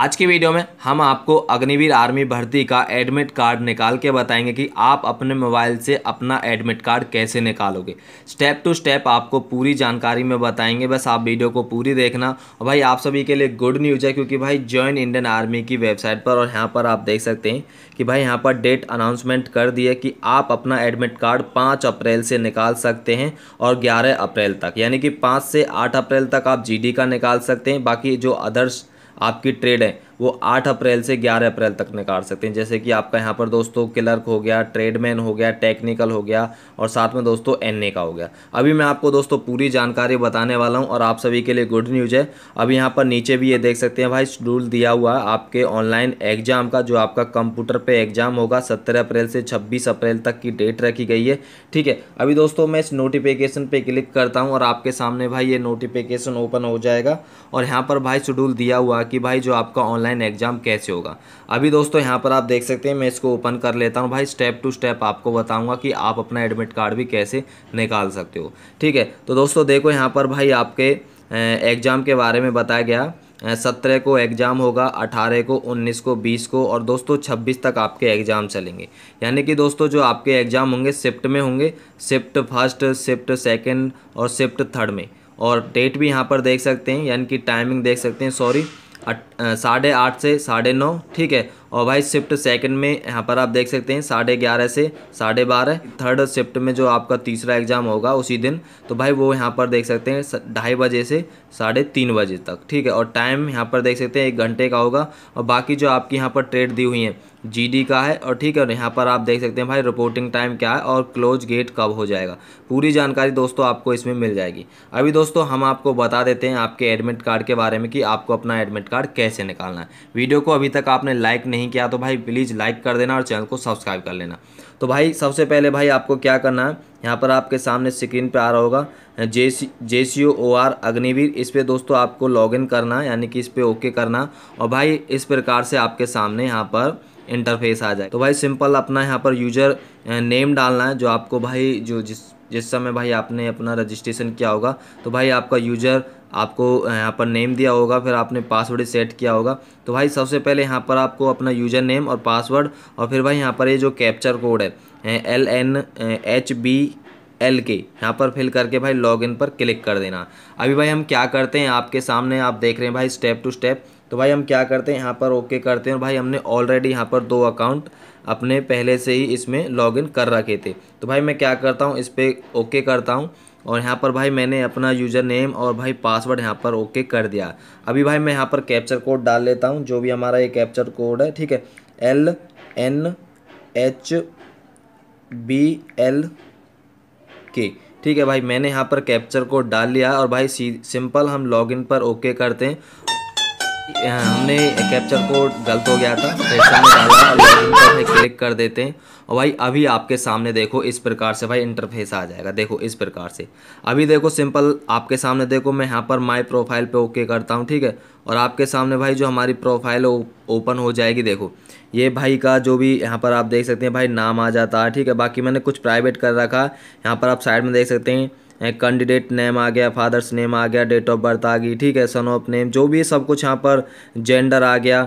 आज की वीडियो में हम आपको अग्निवीर आर्मी भर्ती का एडमिट कार्ड निकाल के बताएंगे कि आप अपने मोबाइल से अपना एडमिट कार्ड कैसे निकालोगे स्टेप टू स्टेप आपको पूरी जानकारी में बताएंगे बस आप वीडियो को पूरी देखना और भाई आप सभी के लिए गुड न्यूज़ है क्योंकि भाई ज्वाइन इंडियन आर्मी की वेबसाइट पर और यहाँ पर आप देख सकते हैं कि भाई यहाँ पर डेट अनाउंसमेंट कर दिए कि आप अपना एडमिट कार्ड पाँच अप्रैल से निकाल सकते हैं और ग्यारह अप्रैल तक यानी कि पाँच से आठ अप्रैल तक आप जी का निकाल सकते हैं बाकी जो अदर्स आपकी ट्रेड है वो आठ अप्रैल से ग्यारह अप्रैल तक निकाल सकते हैं जैसे कि आपका यहाँ पर दोस्तों क्लर्क हो गया ट्रेडमैन हो गया टेक्निकल हो गया और साथ में दोस्तों एन का हो गया अभी मैं आपको दोस्तों पूरी जानकारी बताने वाला हूँ और आप सभी के लिए गुड न्यूज़ है अभी यहाँ पर नीचे भी ये देख सकते हैं भाई शेड्यूल दिया हुआ है आपके ऑनलाइन एग्जाम का जो आपका कंप्यूटर पर एग्जाम होगा सत्रह अप्रैल से छब्बीस अप्रैल तक की डेट रखी गई है ठीक है अभी दोस्तों मैं इस नोटिफिकेशन पर क्लिक करता हूँ और आपके सामने भाई ये नोटिफिकेशन ओपन हो जाएगा और यहाँ पर भाई शेड्यूल दिया हुआ कि भाई जो आपका ऑनलाइन ऑनलाइन एग्जाम कैसे होगा अभी दोस्तों यहाँ पर आप देख सकते हैं मैं इसको ओपन कर लेता हूँ भाई स्टेप टू स्टेप आपको बताऊँगा कि आप अपना एडमिट कार्ड भी कैसे निकाल सकते हो ठीक है तो दोस्तों देखो यहाँ पर भाई आपके एग्ज़ाम के बारे में बताया गया सत्रह को एग्ज़ाम होगा अठारह को उन्नीस को बीस को और दोस्तों छब्बीस तक आपके एग्ज़ाम चलेंगे यानी कि दोस्तों जो आपके एग्ज़ाम होंगे शिफ्ट में होंगे शिफ्ट फर्स्ट शिफ्ट सेकंड और शिफ्ट थर्ड में और डेट भी यहाँ पर देख सकते हैं यानी कि टाइमिंग देख सकते हैं सॉरी साढ़े आठ से साढ़े नौ ठीक है और भाई शिफ्ट सेकंड में यहाँ पर आप देख सकते हैं साढ़े ग्यारह से साढ़े बारह थर्ड शिफ्ट में जो आपका तीसरा एग्ज़ाम होगा उसी दिन तो भाई वो यहाँ पर देख सकते हैं ढाई बजे से साढ़े तीन बजे तक ठीक है और टाइम यहाँ पर देख सकते हैं एक घंटे का होगा और बाकी जो आपकी यहाँ पर ट्रेड दी हुई हैं जीडी का है और ठीक है और यहाँ पर आप देख सकते हैं भाई रिपोर्टिंग टाइम क्या है और क्लोज गेट कब हो जाएगा पूरी जानकारी दोस्तों आपको इसमें मिल जाएगी अभी दोस्तों हम आपको बता देते हैं आपके एडमिट कार्ड के बारे में कि आपको अपना एडमिट कार्ड कैसे निकालना है वीडियो को अभी तक आपने लाइक नहीं किया तो भाई प्लीज़ लाइक कर देना और चैनल को सब्सक्राइब कर लेना तो भाई सबसे पहले भाई आपको क्या करना है यहाँ पर आपके सामने स्क्रीन पर आ रहा होगा जे सी जे सी ओ आर अग्निवीर इस पर दोस्तों आपको लॉगिन करना है यानी कि इस पर ओके करना और भाई इस प्रकार से आपके सामने यहाँ पर इंटरफेस आ जाए तो भाई सिंपल अपना यहाँ पर यूजर नेम डालना है जो आपको भाई जो जिस जिस समय भाई आपने अपना रजिस्ट्रेशन किया होगा तो भाई आपका यूजर आपको यहाँ पर नेम दिया होगा फिर आपने पासवर्ड सेट किया होगा तो भाई सबसे पहले यहाँ पर आपको अपना यूजर नेम और पासवर्ड और फिर भाई यहाँ पर ये यह जो कैप्चर कोड है L N H B L के यहाँ पर फिल करके भाई लॉगिन पर क्लिक कर देना अभी भाई हम क्या करते हैं आपके सामने आप देख रहे हैं भाई स्टेप टू स्टेप तो भाई हम क्या करते हैं यहाँ पर ओके करते हैं भाई हमने ऑलरेडी यहाँ पर दो अकाउंट अपने पहले से ही इसमें लॉगिन कर रखे थे तो भाई मैं क्या करता हूँ इस पर ओके करता हूँ और यहाँ पर भाई मैंने अपना यूज़र नेम और भाई पासवर्ड यहाँ पर ओके कर दिया अभी भाई मैं यहाँ पर कैप्चर कोड डाल लेता हूँ जो भी हमारा ये कैप्चर कोड है ठीक है L N H B L के ठीक है भाई मैंने यहाँ पर कैप्चर कोड डाल लिया और भाई सिंपल हम लॉगिन पर ओके करते हैं हमने कैप्चर कोड गलत हो गया था तो सेक्शन डाला लॉगिन पर क्लिक कर देते हैं और भाई अभी आपके सामने देखो इस प्रकार से भाई इंटरफेस आ जाएगा देखो इस प्रकार से अभी देखो सिंपल आपके सामने देखो मैं यहाँ पर माय प्रोफाइल पे ओके करता हूँ ठीक है और आपके सामने भाई जो हमारी प्रोफाइल ओपन हो जाएगी देखो ये भाई का जो भी यहाँ पर आप देख सकते हैं भाई नाम आ जाता है ठीक है बाकी मैंने कुछ प्राइवेट कर रखा यहाँ पर आप साइड में देख सकते हैं कैंडिडेट नेम आ गया फादर्स नेम आ गया डेट ऑफ बर्थ आ गई ठीक है सन ऑफ नेम जो भी सब कुछ यहाँ पर जेंडर आ गया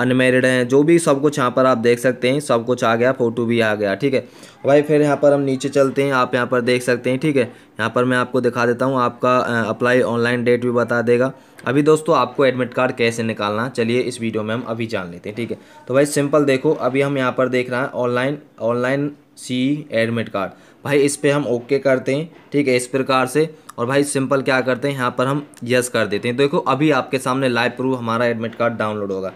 अनमेरिड हैं जो भी सब कुछ यहाँ पर आप देख सकते हैं सब कुछ आ गया फ़ोटो भी आ गया ठीक है भाई फिर यहाँ पर हम नीचे चलते हैं आप यहाँ पर देख सकते हैं ठीक है यहाँ पर मैं आपको दिखा देता हूँ आपका अप्लाई ऑनलाइन डेट भी बता देगा अभी दोस्तों आपको एडमिट कार्ड कैसे निकालना चलिए इस वीडियो में हम अभी जान लेते हैं ठीक है तो भाई सिंपल देखो अभी हम यहाँ पर देख रहे हैं online online see admit card भाई इस पर हम ओके करते हैं ठीक है इस प्रकार से और भाई सिंपल क्या करते हैं यहाँ पर हम यस कर देते हैं देखो अभी आपके सामने लाइव प्रूफ हमारा एडमिट कार्ड डाउनलोड होगा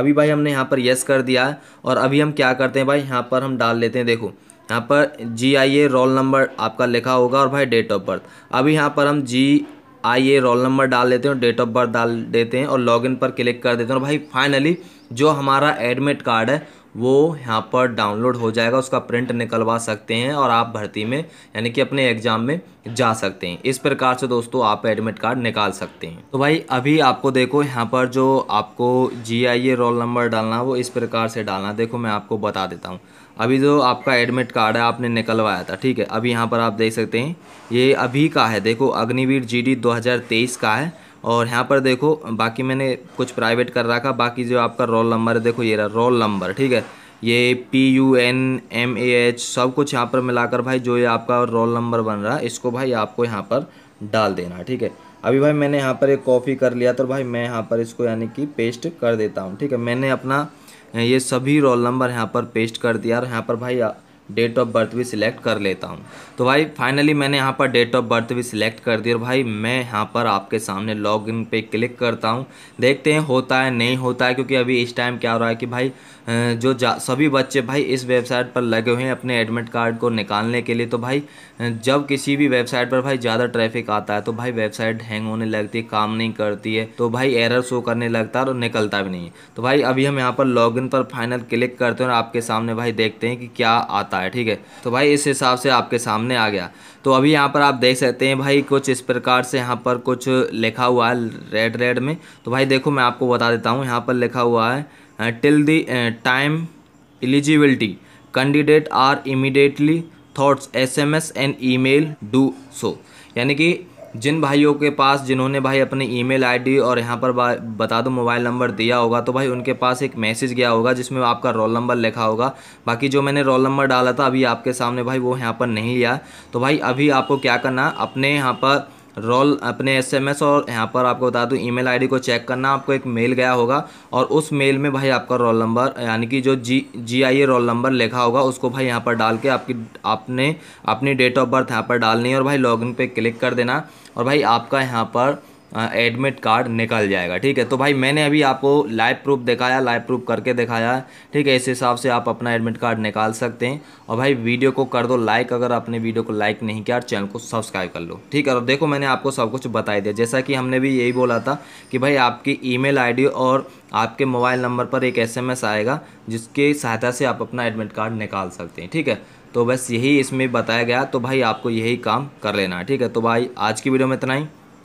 अभी भाई हमने यहाँ पर यस कर दिया है और अभी हम क्या करते हैं भाई यहाँ पर हम डाल लेते हैं देखो यहाँ पर जी आई ए रोल नंबर आपका लिखा होगा और भाई डेट ऑफ बर्थ अभी यहाँ पर हम जी आई ए रोल नंबर डाल देते हैं और डेट ऑफ बर्थ डाल देते हैं और लॉगिन पर क्लिक कर देते हैं और भाई फाइनली जो हमारा एडमिट कार्ड है वो यहाँ पर डाउनलोड हो जाएगा उसका प्रिंट निकलवा सकते हैं और आप भर्ती में यानी कि अपने एग्ज़ाम में जा सकते हैं इस प्रकार से दोस्तों आप एडमिट कार्ड निकाल सकते हैं तो भाई अभी आपको देखो यहाँ पर जो आपको जी आई ए रोल नंबर डालना वो इस प्रकार से डालना देखो मैं आपको बता देता हूँ अभी जो आपका एडमिट कार्ड है आपने निकलवाया था ठीक है अभी यहाँ पर आप देख सकते हैं ये अभी का है देखो अग्निवीर जी डी दो हज़ार तेईस का है और यहाँ पर देखो बाकी मैंने कुछ प्राइवेट कर रखा बाकी जो आपका रोल नंबर है देखो ये रहा रोल नंबर ठीक है ये P U N M A H सब कुछ यहाँ पर मिलाकर भाई जो ये आपका रोल नंबर बन रहा है इसको भाई आपको यहाँ पर डाल देना ठीक है अभी भाई मैंने यहाँ पर एक कॉपी कर लिया तो भाई मैं यहाँ पर इसको यानी कि पेस्ट कर देता हूँ ठीक है मैंने अपना ये सभी रोल नंबर यहाँ पर पेस्ट कर दिया और यहाँ पर भाई डेट ऑफ बर्थ भी सिलेक्ट कर लेता हूँ तो भाई फाइनली मैंने यहाँ पर डेट ऑफ बर्थ भी सिलेक्ट कर दी और भाई मैं यहाँ पर आपके सामने लॉग इन पर क्लिक करता हूँ देखते हैं होता है नहीं होता है क्योंकि अभी इस टाइम क्या हो रहा है कि भाई जो सभी बच्चे भाई इस वेबसाइट पर लगे हुए हैं अपने एडमिट कार्ड को निकालने के लिए तो भाई जब किसी भी वेबसाइट पर भाई ज़्यादा ट्रैफिक आता है तो भाई वेबसाइट हैंग होने लगती है काम नहीं करती है तो भाई एरर शो करने लगता है और निकलता भी नहीं है तो भाई अभी हम यहाँ पर लॉग पर फाइनल क्लिक करते हैं और आपके सामने भाई देखते हैं कि क्या आता आता है ठीक है तो भाई इस हिसाब से आपके सामने आ गया तो अभी यहाँ पर आप देख सकते हैं भाई कुछ इस प्रकार से यहाँ पर कुछ लिखा हुआ है रेड रेड में तो भाई देखो मैं आपको बता देता हूँ यहाँ पर लिखा हुआ है till the time eligibility candidate are immediately thoughts S M S and email do so यानी कि जिन भाइयों के पास जिन्होंने भाई अपने ईमेल आईडी और यहाँ पर बता दो मोबाइल नंबर दिया होगा तो भाई उनके पास एक मैसेज गया होगा जिसमें आपका रोल नंबर लिखा होगा बाकी जो मैंने रोल नंबर डाला था अभी आपके सामने भाई वो यहाँ पर नहीं लिया तो भाई अभी आपको क्या करना अपने यहाँ पर रोल अपने एसएमएस और यहाँ पर आपको बता दूँ ईमेल आईडी को चेक करना आपको एक मेल गया होगा और उस मेल में भाई आपका रोल नंबर यानी कि जो जी जी आई ए रोल नंबर लिखा होगा उसको भाई यहाँ पर डाल के आपकी आपने अपनी डेट ऑफ बर्थ यहाँ पर डालनी है और भाई लॉगिन पे क्लिक कर देना और भाई आपका यहाँ पर एडमिट कार्ड निकल जाएगा ठीक है तो भाई मैंने अभी आपको लाइव प्रूफ दिखाया लाइव प्रूफ करके दिखाया ठीक है इस हिसाब से आप अपना एडमिट कार्ड निकाल सकते हैं और भाई वीडियो को कर दो लाइक अगर आपने वीडियो को लाइक नहीं किया और चैनल को सब्सक्राइब कर लो ठीक है और देखो मैंने आपको सब कुछ बता दिया जैसा कि हमने भी यही बोला था कि भाई आपकी ई मेल और आपके मोबाइल नंबर पर एक एस आएगा जिसके सहायता से आप अपना एडमिट कार्ड निकाल सकते हैं ठीक है तो बस यही इसमें बताया गया तो भाई आपको यही काम कर लेना है ठीक है तो भाई आज की वीडियो में इतना ही